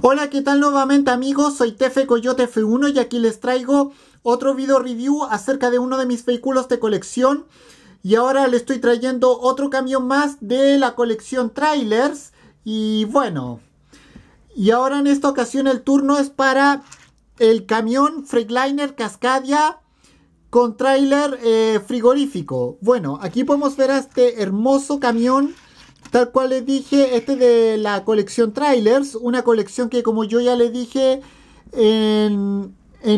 Hola, ¿qué tal nuevamente amigos? Soy Tefe Coyote F1 y aquí les traigo otro video review acerca de uno de mis vehículos de colección. Y ahora le estoy trayendo otro camión más de la colección trailers. Y bueno, y ahora en esta ocasión el turno es para el camión Freightliner Cascadia con trailer eh, frigorífico. Bueno, aquí podemos ver a este hermoso camión Tal cual les dije, este de la colección trailers, una colección que como yo ya le dije en,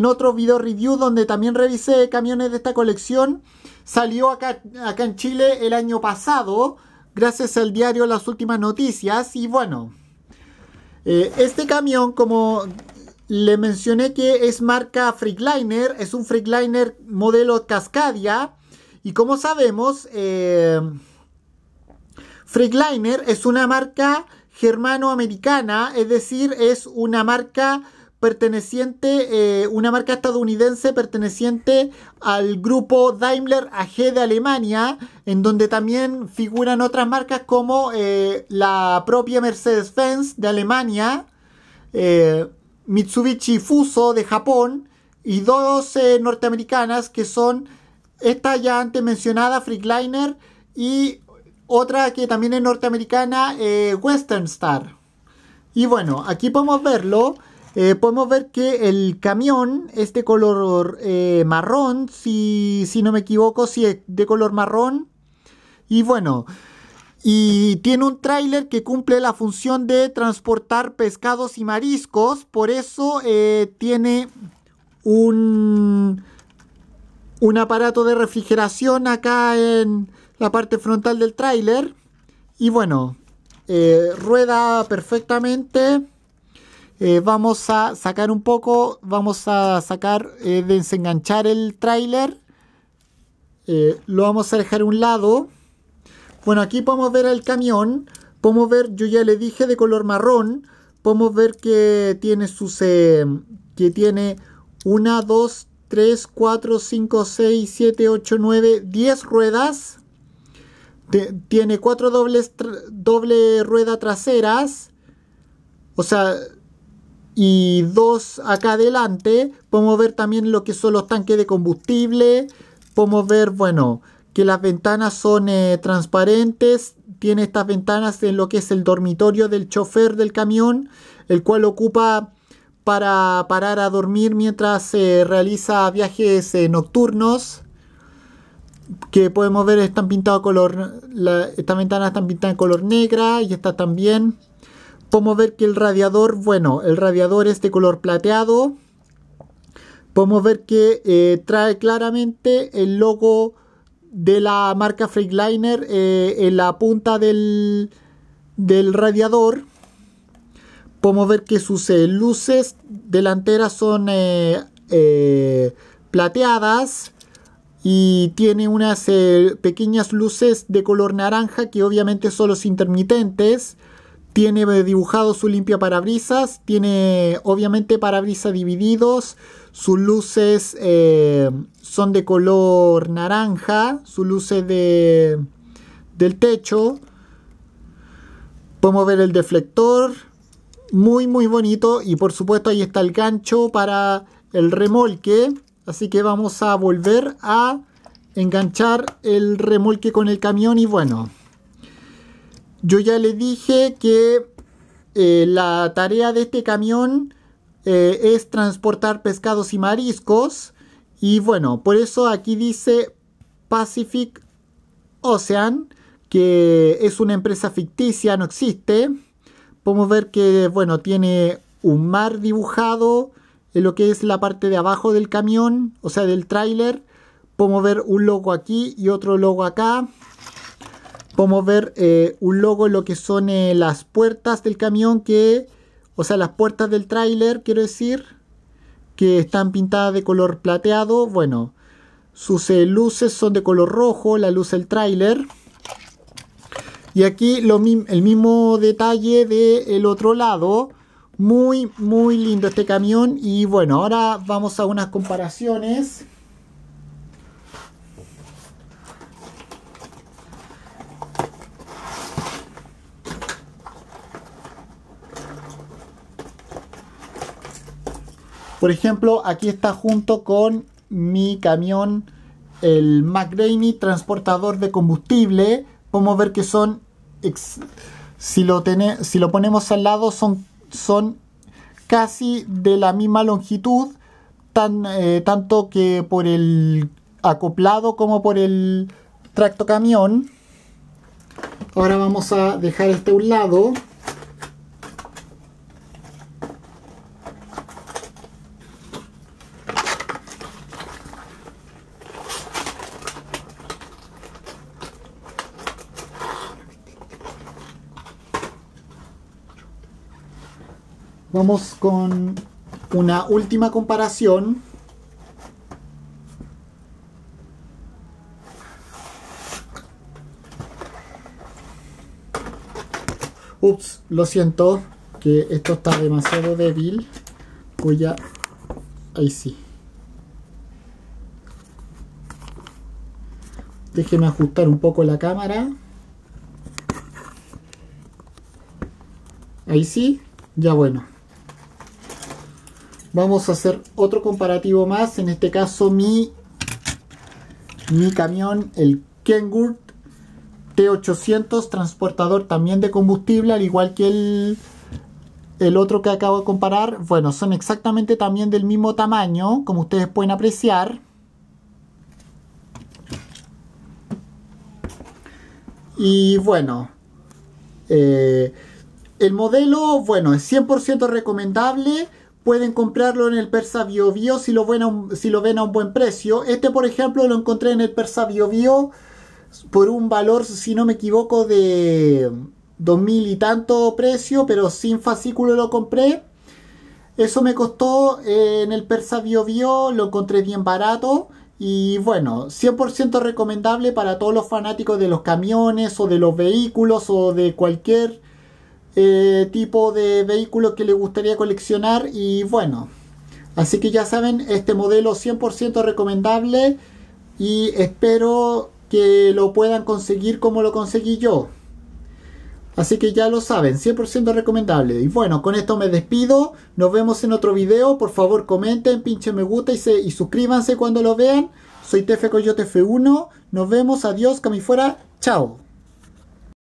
otro video review donde también revisé camiones de esta colección, salió acá, acá en Chile el año pasado, gracias al diario Las Últimas Noticias, y bueno, eh, este camión como le mencioné que es marca Freakliner, es un Freakliner modelo Cascadia, y como sabemos, eh, Freightliner es una marca germano es decir, es una marca perteneciente, eh, una marca estadounidense perteneciente al grupo Daimler AG de Alemania, en donde también figuran otras marcas como eh, la propia Mercedes-Benz de Alemania, eh, Mitsubishi Fuso de Japón y dos norteamericanas que son esta ya antes mencionada Freightliner y otra que también es norteamericana, eh, Western Star. Y bueno, aquí podemos verlo. Eh, podemos ver que el camión es de color eh, marrón, si, no me equivoco, si es de color marrón. Y bueno, y tiene un tráiler que cumple la función de transportar pescados y mariscos. Por eso tiene un, un aparato de refrigeración acá en, la parte frontal del tráiler. Y bueno, eh, rueda perfectamente. Eh, vamos a sacar un poco, vamos a sacar, eh, desenganchar el tráiler. Eh, lo vamos a dejar a un lado. Bueno, aquí podemos ver el camión. Podemos ver, yo ya le dije, de color marrón. Podemos ver que tiene sus... que tiene una, dos, tres, cuatro, cinco, seis, siete, ocho, nueve, diez ruedas tiene cuatro dobles doble rueda traseras. O sea, y dos acá adelante. Podemos ver también lo que son los tanques de combustible. Podemos ver, bueno, que las ventanas son eh, transparentes. Tiene estas ventanas en lo que es el dormitorio del chofer del camión, el cual ocupa para parar a dormir mientras se realiza viajes eh, nocturnos que podemos ver están pintadas color, la, estas ventanas están pintadas en color negra y esta también. Podemos ver que el radiador, bueno, el radiador es de color plateado. Podemos ver que eh, trae claramente el logo de la marca Freightliner eh, en la punta del, del radiador. Podemos ver que sus eh, luces delanteras son plateadas y tiene unas eh, pequeñas luces de color naranja que obviamente son los intermitentes. Tiene eh, dibujado su limpia parabrisas, tiene obviamente parabrisas divididos, sus luces eh, son de color naranja, sus luces de, del techo. Podemos ver el deflector, muy muy bonito y por supuesto ahí está el gancho para el remolque Así que vamos a volver a enganchar el remolque con el camión y bueno, yo ya le dije que eh, la tarea de este camión eh, es transportar pescados y mariscos y bueno, por eso aquí dice Pacific Ocean, que es una empresa ficticia, no existe. Podemos ver que, bueno, tiene un mar dibujado, en lo que es la parte de abajo del camión, o sea del tráiler. Podemos ver un logo aquí y otro logo acá. Podemos ver eh, un logo en lo que son eh, las puertas del camión, que, o sea las puertas del tráiler, quiero decir, que están pintadas de color plateado. Bueno, sus eh, luces son de color rojo, la luz del tráiler. Y aquí el mismo detalle del el otro lado, muy, muy lindo este camión. Y bueno, ahora vamos a unas comparaciones. Por ejemplo, aquí está junto con mi camión, el McRaney transportador de combustible. Podemos ver que son, si lo, si lo ponemos al lado, son son casi de la misma longitud, tan, eh, tanto que por el acoplado como por el tracto camión. Ahora vamos a dejar este a un lado. Vamos con una última comparación. Ups, lo siento, que esto está demasiado débil. Voy a... Ahí sí. Déjenme ajustar un poco la cámara. Ahí sí, ya bueno. Vamos a hacer otro comparativo más. En este caso mi, mi camión, el Kenwood T800, transportador también de combustible, al igual que el, el otro que acabo de comparar. Bueno, son exactamente también del mismo tamaño, como ustedes pueden apreciar. Y bueno, eh, el modelo, bueno, es 100% recomendable pueden comprarlo en el Persa Bio, si, lo ven a un, buen precio. Este, por ejemplo, lo encontré en el Persa Bio, por un valor, si no me equivoco, de 2000 y tanto precio, pero sin fascículo lo compré. Eso me costó eh, en el Persa Bio, lo encontré bien barato. Y bueno, 100% recomendable para todos los fanáticos de los camiones o de los vehículos o de cualquier eh, tipo de vehículo que le gustaría coleccionar y bueno así que ya saben este modelo 100% recomendable y espero que lo puedan conseguir como lo conseguí yo así que ya lo saben 100% recomendable y bueno con esto me despido nos vemos en otro video por favor comenten pinche me gusta y, se, y suscríbanse cuando lo vean soy Tefe Coyote F1 nos vemos adiós cami fuera chao